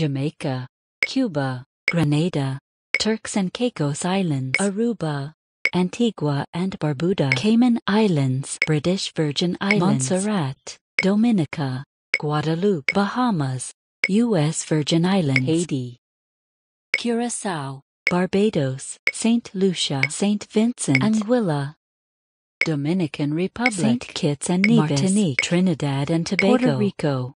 Jamaica, Cuba, Grenada, Turks and Caicos Islands, Aruba, Antigua and Barbuda, Cayman Islands, British Virgin Islands, Montserrat, Dominica, Guadeloupe, Bahamas, U.S. Virgin Islands, Haiti, Curacao, Barbados, St. Lucia, St. Vincent, Anguilla, Dominican Republic, St. Kitts and Nevis, Martinique, Trinidad and Tobago, Puerto Rico,